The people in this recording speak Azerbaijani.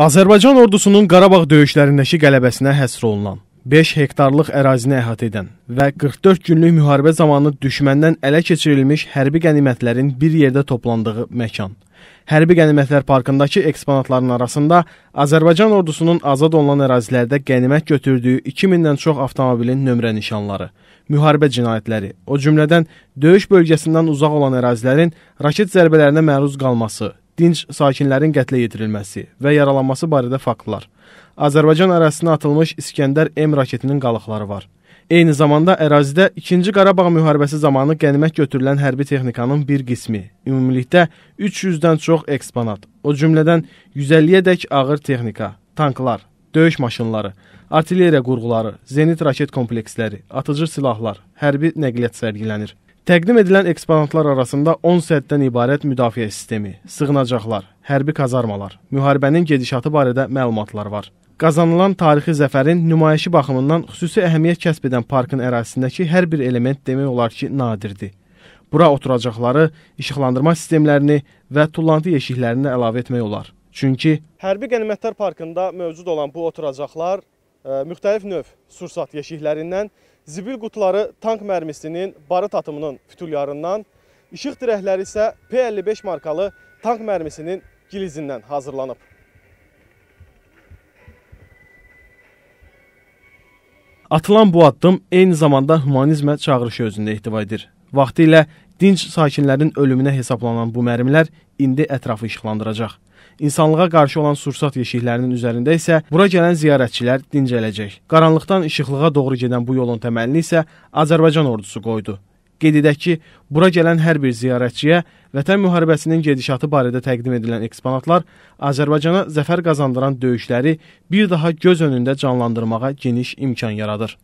Azərbaycan ordusunun Qarabağ döyüşlərindəki qələbəsinə həsr olunan 5 hektarlıq ərazini əhatə edən və 44 günlük müharibə zamanı düşməndən ələ keçirilmiş hərbi qənimətlərin bir yerdə toplandığı məkan. Hərbi qənimətlər parkındakı eksponatların arasında Azərbaycan ordusunun azad olunan ərazilərdə qənimət götürdüyü 2000-dən çox avtomobilin nömrə nişanları, müharibə cinayətləri, o cümlədən döyüş bölgəsindən uzaq olan ərazilərin raket zərbələrinə məruz qalması, dinc sakinlərin qətlə yetirilməsi və yaralanması barədə faktlar. Azərbaycan ərazisinə atılmış İskəndər M raketinin qalıqları var. Eyni zamanda ərazidə 2-ci Qarabağ müharibəsi zamanı qənimət götürülən hərbi texnikanın bir qismi, ümumilikdə 300-dən çox eksponat, o cümlədən 150-yədək ağır texnika, tanklar, döyüş maşınları, artilleriya qurğuları, zenit raket kompleksləri, atıcı silahlar, hərbi nəqliyyat sərgilənir. Təqdim edilən eksponatlar arasında 10 səddən ibarət müdafiə sistemi, sığınacaqlar, hərbi kazarmalar, müharibənin gedişatı barədə məlumatlar var. Qazanılan tarixi zəfərin nümayişi baxımından xüsusi əhəmiyyət kəsb edən parkın ərazisindəki hər bir element demək olar ki, nadirdir. Bura oturacaqları, işıqlandırma sistemlərini və tullantı yeşiklərini əlavə etmək olar. Çünki Hərbi Qənimətlər Parkında mövcud olan bu oturacaqlar müxtəlif növ sursat yeşiklərindən, zibil qutuları tank mərmisinin barıt atımının fütulyarından, işıq dirəkləri isə P-55 markalı tank mərmisinin gilizindən hazırlanıb. Atılan bu addım eyni zamanda humanizmə çağırışı özündə ehtiva edir. Vaxtilə dinc sakinlərin ölümünə hesablanan bu mərmilər indi ətrafı işıqlandıracaq. İnsanlığa qarşı olan sursat yeşiklərinin üzərində isə bura gələn ziyarətçilər dincələcək. Qaranlıqdan işıqlığa doğru gedən bu yolun təməlini isə Azərbaycan ordusu qoydu. Qeyd edək ki, bura gələn hər bir ziyarətçiyə Vətən müharibəsinin gedişatı barədə təqdim edilən eksponatlar Azərbaycana zəfər qazandıran döyüşləri bir daha göz önündə canlandırmağa geniş imkan yaradır.